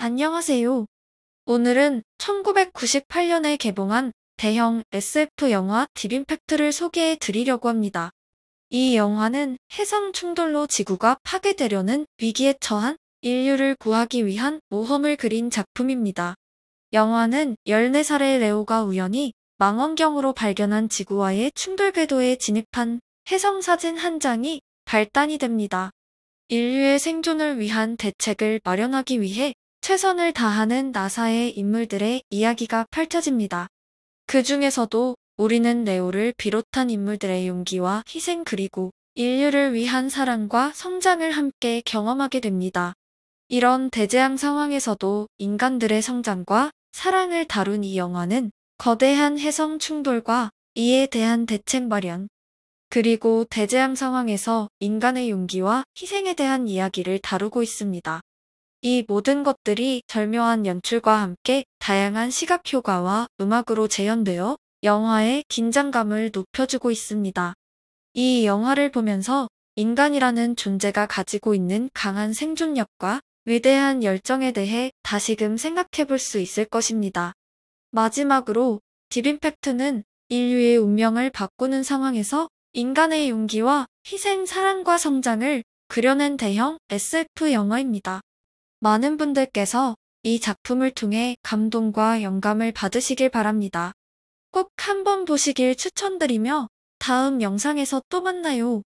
안녕하세요. 오늘은 1998년에 개봉한 대형 SF 영화 딥임팩트를 소개해 드리려고 합니다. 이 영화는 해상 충돌로 지구가 파괴되려는 위기에 처한 인류를 구하기 위한 모험을 그린 작품입니다. 영화는 14살의 레오가 우연히 망원경으로 발견한 지구와의 충돌 궤도에 진입한 해성 사진 한 장이 발단이 됩니다. 인류의 생존을 위한 대책을 마련하기 위해 최선을 다하는 나사의 인물들의 이야기가 펼쳐집니다. 그 중에서도 우리는 레오를 비롯한 인물들의 용기와 희생 그리고 인류를 위한 사랑과 성장을 함께 경험하게 됩니다. 이런 대재앙 상황에서도 인간들의 성장과 사랑을 다룬 이 영화는 거대한 해성 충돌과 이에 대한 대책 마련, 그리고 대재앙 상황에서 인간의 용기와 희생에 대한 이야기를 다루고 있습니다. 이 모든 것들이 절묘한 연출과 함께 다양한 시각 효과와 음악으로 재현되어 영화의 긴장감을 높여주고 있습니다. 이 영화를 보면서 인간이라는 존재가 가지고 있는 강한 생존력과 위대한 열정에 대해 다시금 생각해 볼 수 있을 것입니다. 마지막으로 딥임팩트는 인류의 운명을 바꾸는 상황에서 인간의 용기와 희생, 사랑과 성장을 그려낸 대형 SF 영화입니다. 많은 분들께서 이 작품을 통해 감동과 영감을 받으시길 바랍니다. 꼭 한번 보시길 추천드리며 다음 영상에서 또 만나요.